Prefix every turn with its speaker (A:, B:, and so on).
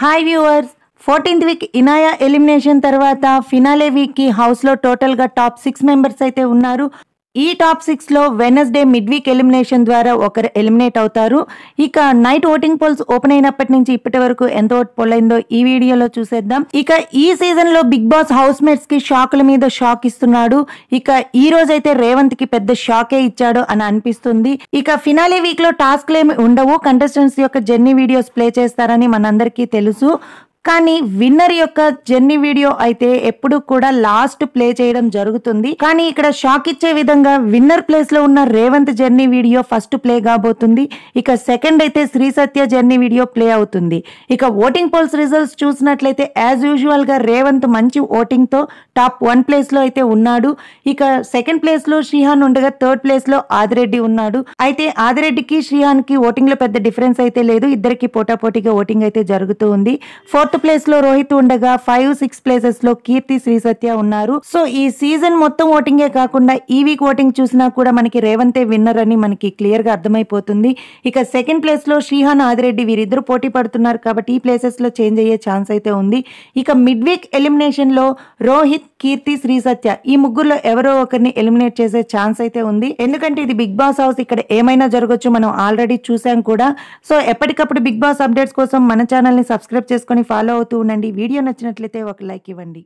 A: hi viewers fourteenth week Inaya elimination తర్వాత finale లో total గా టాప్ సిక్స్ మెంబర్స్ అయితే ఉన్నారు ఈ టాప్ సిక్స్లో వెనస్డే మిడ్ వీక్ ఎలిమినేషన్ ద్వారా ఒకరు ఎలిమినేట్ అవుతారు ఇక నైట్ ఓటింగ్ పోల్స్ ఓపెన్ అయినప్పటి నుంచి ఇప్పటి వరకు ఎంత ఓట్ పోల్ అయిందో ఈ వీడియోలో చూసేద్దాం ఇక ఈ సీజన్లో బిగ్ బాస్ హౌస్ మేట్స్ కి షాకుల మీద షాక్ ఇస్తున్నాడు ఇక ఈ రోజైతే రేవంత్ కి పెద్ద షాకే ఇచ్చాడు అని అనిపిస్తుంది ఇక ఫినాలే వీక్లో టాస్క్లు ఏమి ఉండవు కంటెస్టెంట్స్ యొక్క జర్నీ వీడియోస్ ప్లే చేస్తారని మనందరికీ తెలుసు కానీ విన్నర్ యొక్క జర్నీ వీడియో అయితే ఎప్పుడు కూడా లాస్ట్ ప్లే చేయడం జరుగుతుంది కానీ ఇక్కడ షాక్ ఇచ్చే విధంగా విన్నర్ ప్లేస్ లో ఉన్న Revanth journey video first play కాబోతుంది ఇక సెకండ్ అయితే Sri Satya journey video play అవుతుంది ఇక ఓటింగ్ పోల్స్ రిజల్ట్స్ చూసినట్లయితే యాజ్ యూజువల్ గా రేవంత్ మంచి ఓటింగ్ తో టాప్ వన్ ప్లేస్ లో అయితే ఉన్నాడు ఇక సెకండ్ ప్లేస్ లో శ్రీహాన్ ఉండగా థర్డ్ ప్లేస్ లో ఆదిరెడ్డి ఉన్నాడు అయితే ఆదిరెడ్డికి శ్రీహాన్ కి ఓటింగ్ లో పెద్ద డిఫరెన్స్ అయితే లేదు ఇద్దరికి పోటాపోటీగా ఓటింగ్ అయితే జరుగుతూ ఉంది ఫోర్త్ ప్లేస్ లో రోహిత్ ఉండగా ఫైవ్ సిక్స్ ప్లేసెస్ లో కీర్తి శ్రీసత్య ఉన్నారు సో ఈ సీజన్ మొత్తం ఓటింగే కాకుండా ఈ వీక్ ఓటింగ్ చూసినా కూడా మనకి రేవంతే విన్నర్ అని మనకి క్లియర్ గా అర్థమైపోతుంది ఇక సెకండ్ ప్లేస్ లో శ్రీహాన్ ఆదిరెడ్డి వీరిద్దరు పోటీ పడుతున్నారు కాబట్టి ఈ ప్లేసెస్ లో చేంజ్ అయ్యే ఛాన్స్ అయితే ఉంది ఇక మిడ్ వీక్ ఎలిమినేషన్ లో రోహిత్ కీర్తి శ్రీసత్య ఈ ముగ్గురులో ఎవరో ఒకరిని ఎలిమినేట్ చేసే ఛాన్స్ అయితే ఉంది ఎందుకంటే ఇది బిగ్ బాస్ హౌస్ ఇక్కడ ఏమైనా జరగచ్చు మనం ఆల్రెడీ చూసాం కూడా సో ఎప్పటికప్పుడు బిగ్ బాస్ అప్డేట్స్ కోసం మన ని సబ్స్క్రైబ్ చేసుకొని ఫాలో ఫాలో అవుతూ ఉండండి వీడియో నచ్చినట్లయితే ఒక లైక్ ఇవ్వండి